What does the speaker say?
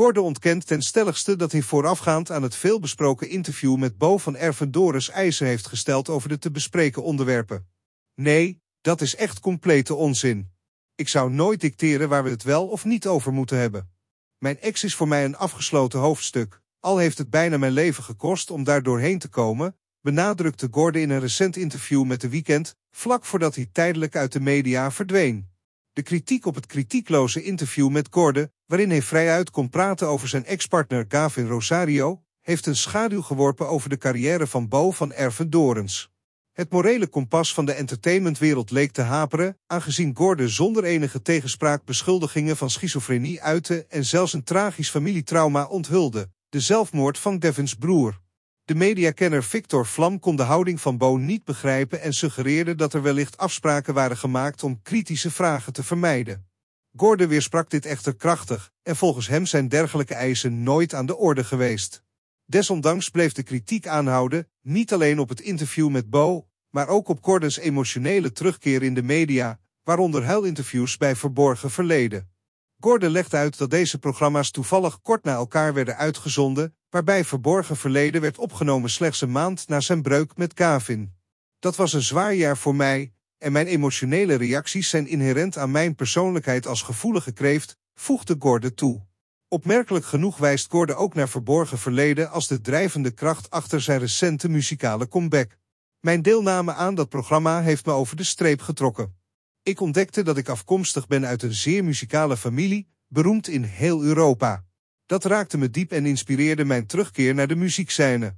Gordon ontkent ten stelligste dat hij voorafgaand aan het veelbesproken interview met Bo van Ervendoris eisen heeft gesteld over de te bespreken onderwerpen. Nee, dat is echt complete onzin. Ik zou nooit dicteren waar we het wel of niet over moeten hebben. Mijn ex is voor mij een afgesloten hoofdstuk, al heeft het bijna mijn leven gekost om daar doorheen te komen, benadrukte Gordon in een recent interview met The Weekend, vlak voordat hij tijdelijk uit de media verdween de kritiek op het kritiekloze interview met Gordon, waarin hij vrijuit kon praten over zijn ex-partner Gavin Rosario, heeft een schaduw geworpen over de carrière van Bo van Erven Dorens. Het morele kompas van de entertainmentwereld leek te haperen, aangezien Gordon zonder enige tegenspraak beschuldigingen van schizofrenie uitte en zelfs een tragisch familietrauma onthulde, de zelfmoord van Devins broer. De mediakenner Victor Vlam kon de houding van Bo niet begrijpen en suggereerde dat er wellicht afspraken waren gemaakt om kritische vragen te vermijden. Gordon weersprak dit echter krachtig en volgens hem zijn dergelijke eisen nooit aan de orde geweest. Desondanks bleef de kritiek aanhouden, niet alleen op het interview met Bo, maar ook op Gordons emotionele terugkeer in de media, waaronder huilinterviews bij verborgen verleden. Gordon legde uit dat deze programma's toevallig kort na elkaar werden uitgezonden waarbij verborgen verleden werd opgenomen slechts een maand na zijn breuk met Kavin. Dat was een zwaar jaar voor mij, en mijn emotionele reacties zijn inherent aan mijn persoonlijkheid als gevoelige kreeft, voegde Gordon toe. Opmerkelijk genoeg wijst Gordon ook naar verborgen verleden als de drijvende kracht achter zijn recente muzikale comeback. Mijn deelname aan dat programma heeft me over de streep getrokken. Ik ontdekte dat ik afkomstig ben uit een zeer muzikale familie, beroemd in heel Europa. Dat raakte me diep en inspireerde mijn terugkeer naar de muziekscène.